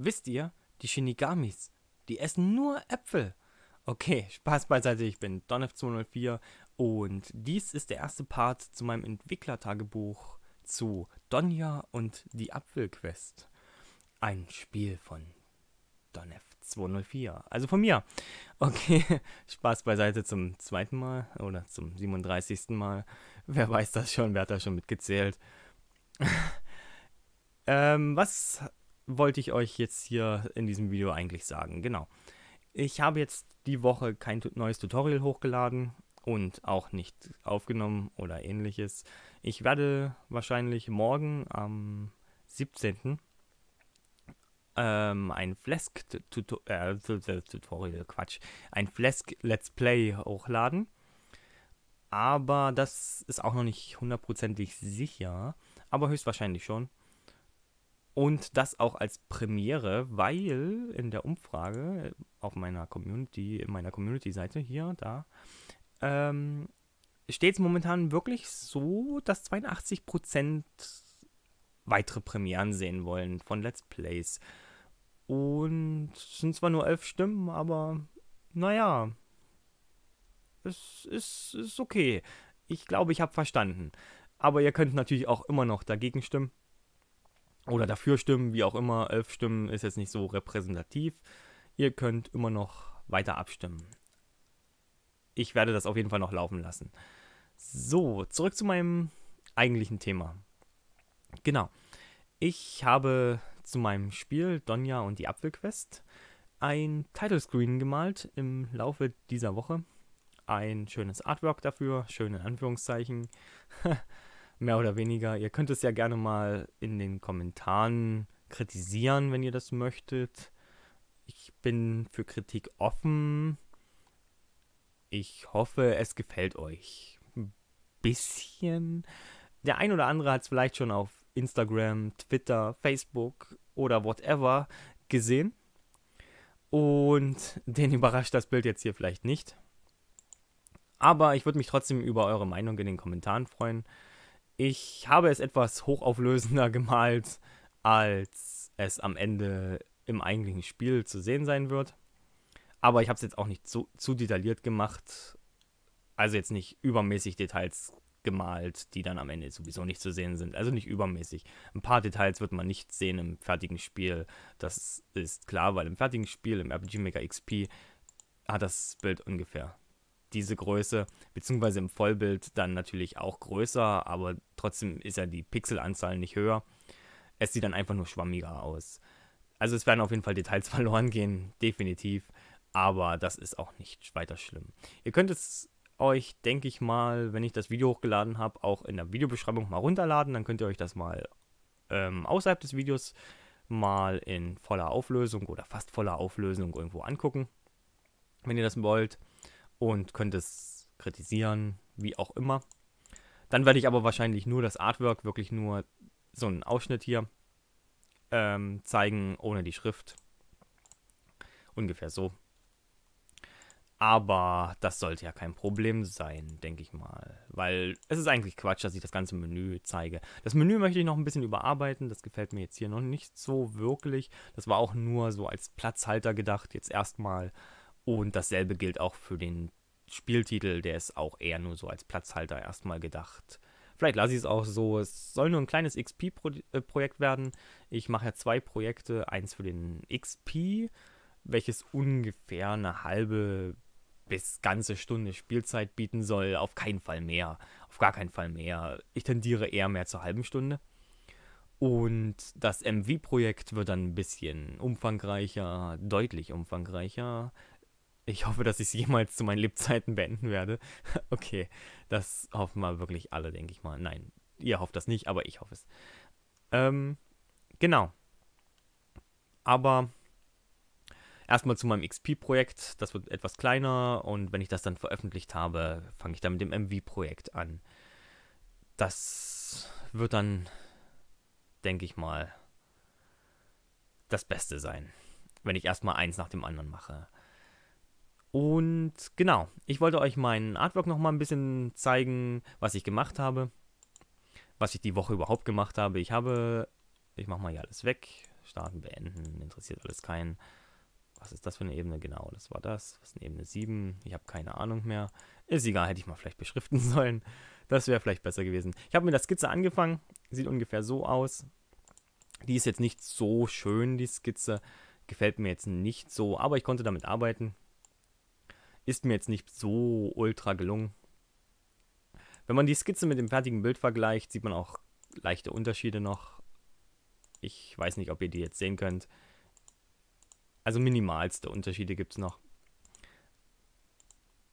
Wisst ihr, die Shinigamis, die essen nur Äpfel. Okay, Spaß beiseite, ich bin Donf204 und dies ist der erste Part zu meinem Entwicklertagebuch zu Donja und die Apfelquest. Ein Spiel von Donf204, also von mir. Okay, Spaß beiseite zum zweiten Mal oder zum 37. Mal. Wer weiß das schon, wer hat da schon mitgezählt. ähm, was wollte ich euch jetzt hier in diesem Video eigentlich sagen. Genau. Ich habe jetzt die Woche kein neues Tutorial hochgeladen und auch nicht aufgenommen oder ähnliches. Ich werde wahrscheinlich morgen am 17. Ähm, ein Flask -Tutor äh, Tutorial, Quatsch, ein Flask Let's Play hochladen. Aber das ist auch noch nicht hundertprozentig sicher, aber höchstwahrscheinlich schon. Und das auch als Premiere, weil in der Umfrage auf meiner Community, in meiner Community-Seite hier, da, ähm, steht es momentan wirklich so, dass 82% weitere Premieren sehen wollen von Let's Plays. Und es sind zwar nur elf Stimmen, aber naja, es ist, ist okay. Ich glaube, ich habe verstanden. Aber ihr könnt natürlich auch immer noch dagegen stimmen oder dafür stimmen, wie auch immer. Elf Stimmen ist jetzt nicht so repräsentativ. Ihr könnt immer noch weiter abstimmen. Ich werde das auf jeden Fall noch laufen lassen. So, zurück zu meinem eigentlichen Thema. Genau. Ich habe zu meinem Spiel Donja und die Apfelquest ein Titlescreen gemalt im Laufe dieser Woche. Ein schönes Artwork dafür, schön in Anführungszeichen. mehr oder weniger. Ihr könnt es ja gerne mal in den Kommentaren kritisieren, wenn ihr das möchtet. Ich bin für Kritik offen. Ich hoffe, es gefällt euch. Ein bisschen. Der ein oder andere hat es vielleicht schon auf Instagram, Twitter, Facebook oder whatever gesehen. Und den überrascht das Bild jetzt hier vielleicht nicht. Aber ich würde mich trotzdem über eure Meinung in den Kommentaren freuen. Ich habe es etwas hochauflösender gemalt, als es am Ende im eigentlichen Spiel zu sehen sein wird. Aber ich habe es jetzt auch nicht zu, zu detailliert gemacht. Also jetzt nicht übermäßig Details gemalt, die dann am Ende sowieso nicht zu sehen sind. Also nicht übermäßig. Ein paar Details wird man nicht sehen im fertigen Spiel. Das ist klar, weil im fertigen Spiel, im RPG Maker XP, hat das Bild ungefähr diese Größe, beziehungsweise im Vollbild dann natürlich auch größer, aber trotzdem ist ja die Pixelanzahl nicht höher. Es sieht dann einfach nur schwammiger aus. Also es werden auf jeden Fall Details verloren gehen, definitiv, aber das ist auch nicht weiter schlimm. Ihr könnt es euch, denke ich mal, wenn ich das Video hochgeladen habe, auch in der Videobeschreibung mal runterladen, dann könnt ihr euch das mal ähm, außerhalb des Videos mal in voller Auflösung oder fast voller Auflösung irgendwo angucken, wenn ihr das wollt und könnte es kritisieren, wie auch immer. Dann werde ich aber wahrscheinlich nur das Artwork, wirklich nur so einen Ausschnitt hier ähm, zeigen, ohne die Schrift. Ungefähr so. Aber das sollte ja kein Problem sein, denke ich mal. Weil es ist eigentlich Quatsch, dass ich das ganze Menü zeige. Das Menü möchte ich noch ein bisschen überarbeiten. Das gefällt mir jetzt hier noch nicht so wirklich. Das war auch nur so als Platzhalter gedacht. Jetzt erstmal und dasselbe gilt auch für den Spieltitel, der ist auch eher nur so als Platzhalter erstmal gedacht. Vielleicht lasse ich es auch so. Es soll nur ein kleines XP-Projekt äh, werden. Ich mache ja zwei Projekte. Eins für den XP, welches ungefähr eine halbe bis ganze Stunde Spielzeit bieten soll. Auf keinen Fall mehr. Auf gar keinen Fall mehr. Ich tendiere eher mehr zur halben Stunde. Und das MV-Projekt wird dann ein bisschen umfangreicher, deutlich umfangreicher. Ich hoffe, dass ich es jemals zu meinen Lebzeiten beenden werde. okay, das hoffen wir wirklich alle, denke ich mal. Nein, ihr hofft das nicht, aber ich hoffe es. Ähm, genau. Aber erstmal zu meinem XP-Projekt. Das wird etwas kleiner und wenn ich das dann veröffentlicht habe, fange ich dann mit dem MV-Projekt an. Das wird dann, denke ich mal, das Beste sein, wenn ich erstmal eins nach dem anderen mache. Und genau, ich wollte euch meinen Artwork nochmal ein bisschen zeigen, was ich gemacht habe. Was ich die Woche überhaupt gemacht habe. Ich habe, ich mache mal hier alles weg. Starten, beenden, interessiert alles keinen. Was ist das für eine Ebene? Genau, das war das. Was ist eine Ebene 7. Ich habe keine Ahnung mehr. Ist egal, hätte ich mal vielleicht beschriften sollen. Das wäre vielleicht besser gewesen. Ich habe mit der Skizze angefangen. Sieht ungefähr so aus. Die ist jetzt nicht so schön, die Skizze. Gefällt mir jetzt nicht so, aber ich konnte damit arbeiten. Ist mir jetzt nicht so ultra gelungen. Wenn man die Skizze mit dem fertigen Bild vergleicht, sieht man auch leichte Unterschiede noch. Ich weiß nicht, ob ihr die jetzt sehen könnt. Also minimalste Unterschiede gibt es noch.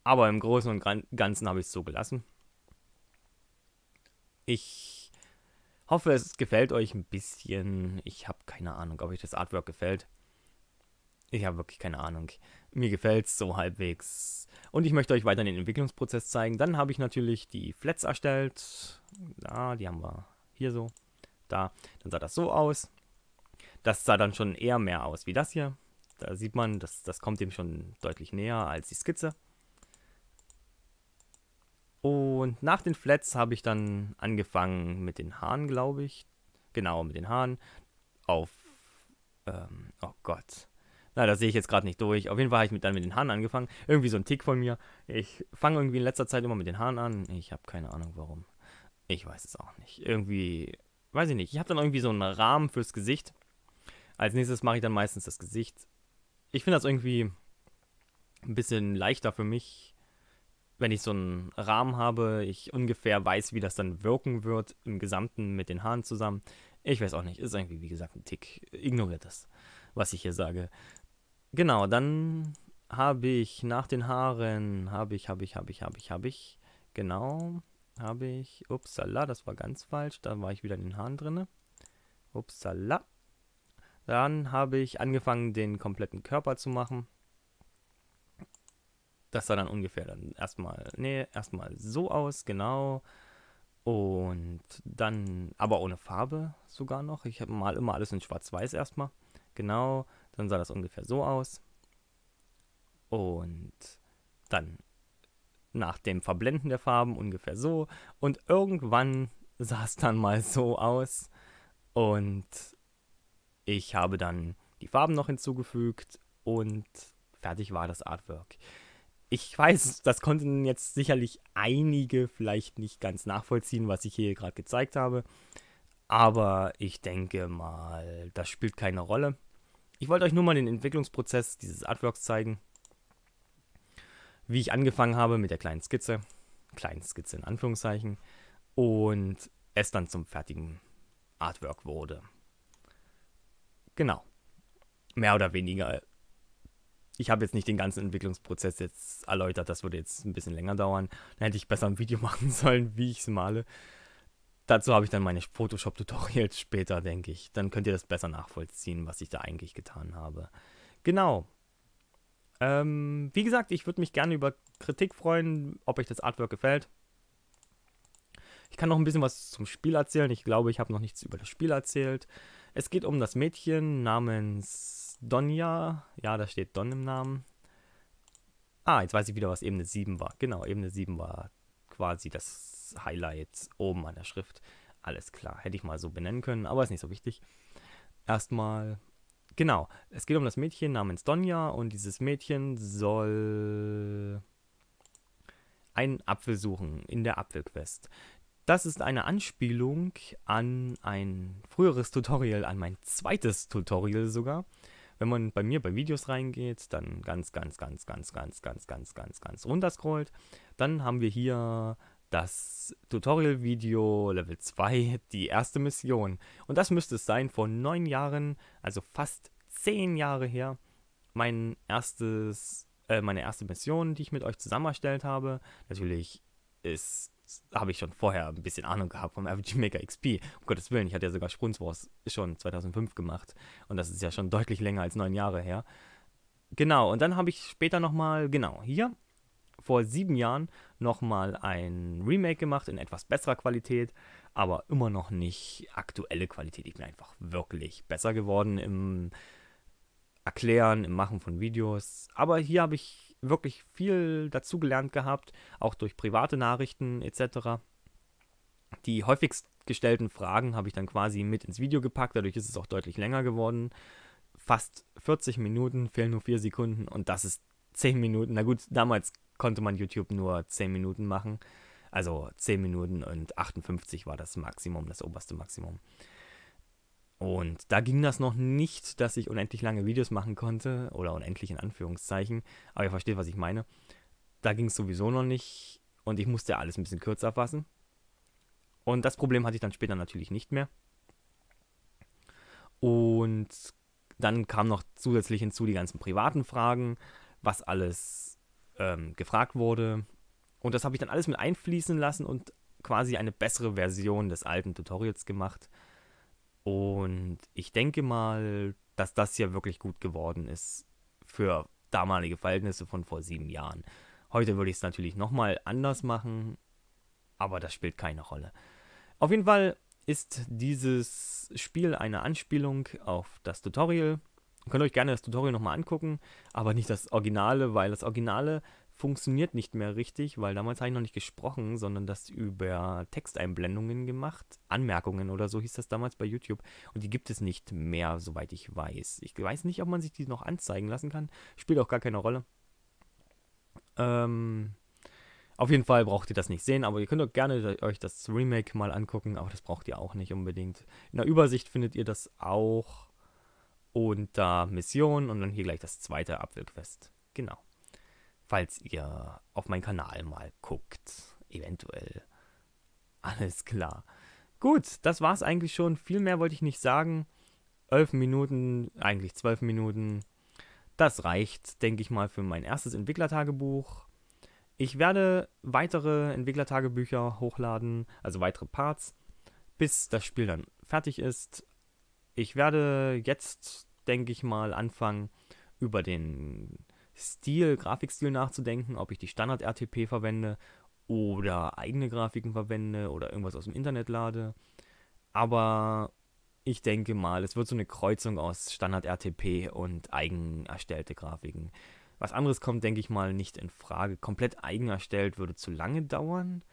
Aber im Großen und Ganzen habe ich es so gelassen. Ich hoffe, es gefällt euch ein bisschen. Ich habe keine Ahnung, ob euch das Artwork gefällt. Ich habe wirklich keine Ahnung. Mir gefällt es so halbwegs. Und ich möchte euch weiter den Entwicklungsprozess zeigen. Dann habe ich natürlich die Flats erstellt. Da, die haben wir hier so. Da. Dann sah das so aus. Das sah dann schon eher mehr aus wie das hier. Da sieht man, das, das kommt dem schon deutlich näher als die Skizze. Und nach den Flats habe ich dann angefangen mit den Haaren, glaube ich. Genau, mit den Haaren. Auf. Ähm, oh Gott. Na, das sehe ich jetzt gerade nicht durch. Auf jeden Fall habe ich mit, dann mit den Haaren angefangen. Irgendwie so ein Tick von mir. Ich fange irgendwie in letzter Zeit immer mit den Haaren an. Ich habe keine Ahnung warum. Ich weiß es auch nicht. Irgendwie, weiß ich nicht. Ich habe dann irgendwie so einen Rahmen fürs Gesicht. Als nächstes mache ich dann meistens das Gesicht. Ich finde das irgendwie ein bisschen leichter für mich, wenn ich so einen Rahmen habe, ich ungefähr weiß, wie das dann wirken wird im Gesamten mit den Haaren zusammen. Ich weiß auch nicht, ist irgendwie, wie gesagt, ein Tick. Ignoriert das, was ich hier sage. Genau, dann habe ich nach den Haaren, habe ich, habe ich, habe ich, habe ich, habe ich, genau, habe ich, upsala, das war ganz falsch, da war ich wieder in den Haaren drinne. Upsala. Dann habe ich angefangen, den kompletten Körper zu machen. Das sah dann ungefähr dann erstmal, nee, erstmal so aus, genau. Und dann, aber ohne Farbe sogar noch. Ich habe mal immer alles in schwarz-weiß erstmal. Genau, dann sah das ungefähr so aus. Und dann nach dem Verblenden der Farben ungefähr so. Und irgendwann sah es dann mal so aus. Und ich habe dann die Farben noch hinzugefügt und fertig war das Artwork. Ich weiß, das konnten jetzt sicherlich einige vielleicht nicht ganz nachvollziehen, was ich hier gerade gezeigt habe. Aber ich denke mal, das spielt keine Rolle. Ich wollte euch nur mal den Entwicklungsprozess dieses Artworks zeigen. Wie ich angefangen habe mit der kleinen Skizze, kleinen Skizze in Anführungszeichen, und es dann zum fertigen Artwork wurde. Genau. Mehr oder weniger. Ich habe jetzt nicht den ganzen Entwicklungsprozess jetzt erläutert, das würde jetzt ein bisschen länger dauern. Dann hätte ich besser ein Video machen sollen, wie ich es male. Dazu habe ich dann meine Photoshop-Tutorials später, denke ich. Dann könnt ihr das besser nachvollziehen, was ich da eigentlich getan habe. Genau. Ähm, wie gesagt, ich würde mich gerne über Kritik freuen, ob euch das Artwork gefällt. Ich kann noch ein bisschen was zum Spiel erzählen. Ich glaube, ich habe noch nichts über das Spiel erzählt. Es geht um das Mädchen namens Donja. Ja, da steht Don im Namen. Ah, jetzt weiß ich wieder, was Ebene 7 war. Genau, Ebene 7 war quasi das Highlights, oben an der Schrift. Alles klar, hätte ich mal so benennen können, aber ist nicht so wichtig. Erstmal, genau, es geht um das Mädchen namens Donja und dieses Mädchen soll einen Apfel suchen in der Apfelquest. Das ist eine Anspielung an ein früheres Tutorial, an mein zweites Tutorial sogar. Wenn man bei mir bei Videos reingeht, dann ganz, ganz, ganz, ganz, ganz, ganz, ganz, ganz, ganz runter scrollt, dann haben wir hier das Tutorial-Video Level 2, die erste Mission. Und das müsste es sein, vor neun Jahren, also fast zehn Jahre her, mein erstes, äh, meine erste Mission, die ich mit euch zusammen erstellt habe. Natürlich habe ich schon vorher ein bisschen Ahnung gehabt vom RPG Maker XP. Um Gottes Willen, ich hatte ja sogar Sprunzwars schon 2005 gemacht. Und das ist ja schon deutlich länger als neun Jahre her. Genau, und dann habe ich später nochmal, genau, hier vor sieben Jahren nochmal ein Remake gemacht in etwas besserer Qualität, aber immer noch nicht aktuelle Qualität. Ich bin einfach wirklich besser geworden im Erklären, im Machen von Videos. Aber hier habe ich wirklich viel dazu gelernt gehabt, auch durch private Nachrichten etc. Die häufigst gestellten Fragen habe ich dann quasi mit ins Video gepackt, dadurch ist es auch deutlich länger geworden. Fast 40 Minuten, fehlen nur 4 Sekunden und das ist 10 Minuten. Na gut, damals konnte man YouTube nur 10 Minuten machen. Also 10 Minuten und 58 war das Maximum, das oberste Maximum. Und da ging das noch nicht, dass ich unendlich lange Videos machen konnte, oder unendlich in Anführungszeichen, aber ihr versteht, was ich meine. Da ging es sowieso noch nicht und ich musste alles ein bisschen kürzer fassen. Und das Problem hatte ich dann später natürlich nicht mehr. Und dann kam noch zusätzlich hinzu die ganzen privaten Fragen, was alles ähm, gefragt wurde. Und das habe ich dann alles mit einfließen lassen und quasi eine bessere Version des alten Tutorials gemacht. Und ich denke mal, dass das hier wirklich gut geworden ist für damalige Verhältnisse von vor sieben Jahren. Heute würde ich es natürlich nochmal anders machen, aber das spielt keine Rolle. Auf jeden Fall ist dieses Spiel eine Anspielung auf das Tutorial Könnt euch gerne das Tutorial nochmal angucken, aber nicht das Originale, weil das Originale funktioniert nicht mehr richtig, weil damals habe ich noch nicht gesprochen, sondern das über Texteinblendungen gemacht, Anmerkungen oder so hieß das damals bei YouTube und die gibt es nicht mehr, soweit ich weiß. Ich weiß nicht, ob man sich die noch anzeigen lassen kann, spielt auch gar keine Rolle. Ähm, auf jeden Fall braucht ihr das nicht sehen, aber ihr könnt auch gerne euch das Remake mal angucken, aber das braucht ihr auch nicht unbedingt. In der Übersicht findet ihr das auch und da Mission und dann hier gleich das zweite Apfelquest. Genau. Falls ihr auf meinen Kanal mal guckt, eventuell. Alles klar. Gut, das war's eigentlich schon. Viel mehr wollte ich nicht sagen. 11 Minuten, eigentlich 12 Minuten. Das reicht, denke ich mal, für mein erstes Entwicklertagebuch. Ich werde weitere Entwicklertagebücher hochladen, also weitere Parts, bis das Spiel dann fertig ist. Ich werde jetzt, denke ich mal, anfangen, über den Stil, Grafikstil nachzudenken, ob ich die Standard-RTP verwende oder eigene Grafiken verwende oder irgendwas aus dem Internet lade. Aber ich denke mal, es wird so eine Kreuzung aus Standard-RTP und eigen erstellte Grafiken. Was anderes kommt, denke ich mal, nicht in Frage. Komplett eigen erstellt würde zu lange dauern.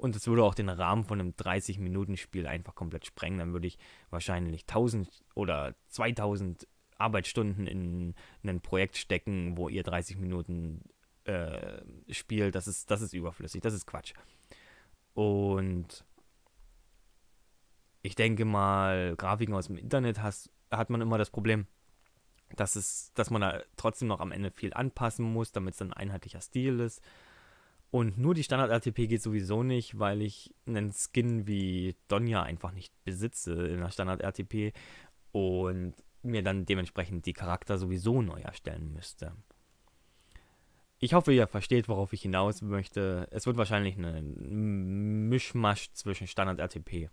Und das würde auch den Rahmen von einem 30-Minuten-Spiel einfach komplett sprengen. Dann würde ich wahrscheinlich 1000 oder 2000 Arbeitsstunden in, ein Projekt stecken, wo ihr 30 Minuten äh, spielt. Das ist, das ist überflüssig, das ist Quatsch. Und ich denke mal, Grafiken aus dem Internet hast, hat man immer das Problem, dass, es, dass man da trotzdem noch am Ende viel anpassen muss, damit es ein einheitlicher Stil ist. Und nur die standard rtp geht sowieso nicht, weil ich einen Skin wie Donja einfach nicht besitze in der standard rtp und mir dann dementsprechend die Charakter sowieso neu erstellen müsste. Ich hoffe, ihr versteht, worauf ich hinaus möchte. Es wird wahrscheinlich ein Mischmasch zwischen standard rtp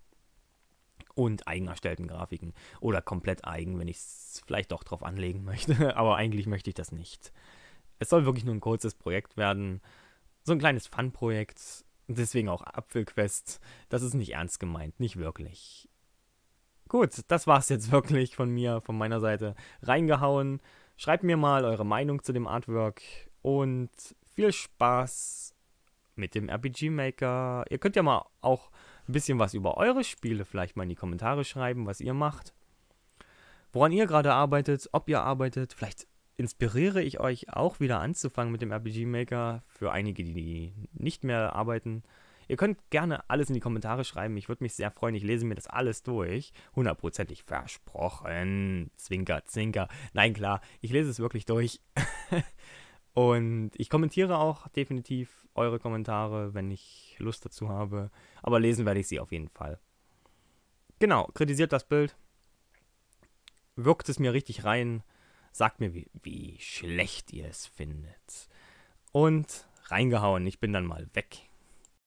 und eigen erstellten Grafiken. Oder komplett eigen, wenn ich es vielleicht doch drauf anlegen möchte. Aber eigentlich möchte ich das nicht. Es soll wirklich nur ein kurzes Projekt werden so ein kleines Fun-Projekt. Deswegen auch Apfelquest. Das ist nicht ernst gemeint, nicht wirklich. Gut, das war's jetzt wirklich von mir, von meiner Seite. Reingehauen. Schreibt mir mal eure Meinung zu dem Artwork und viel Spaß mit dem RPG Maker. Ihr könnt ja mal auch ein bisschen was über eure Spiele vielleicht mal in die Kommentare schreiben, was ihr macht. Woran ihr gerade arbeitet, ob ihr arbeitet, vielleicht inspiriere ich euch auch wieder anzufangen mit dem RPG Maker für einige, die nicht mehr arbeiten. Ihr könnt gerne alles in die Kommentare schreiben. Ich würde mich sehr freuen. Ich lese mir das alles durch. Hundertprozentig versprochen. Zwinker, zwinker. Nein, klar, ich lese es wirklich durch. Und ich kommentiere auch definitiv eure Kommentare, wenn ich Lust dazu habe. Aber lesen werde ich sie auf jeden Fall. Genau, kritisiert das Bild. Wirkt es mir richtig rein. Sagt mir, wie, wie schlecht ihr es findet. Und reingehauen, ich bin dann mal weg.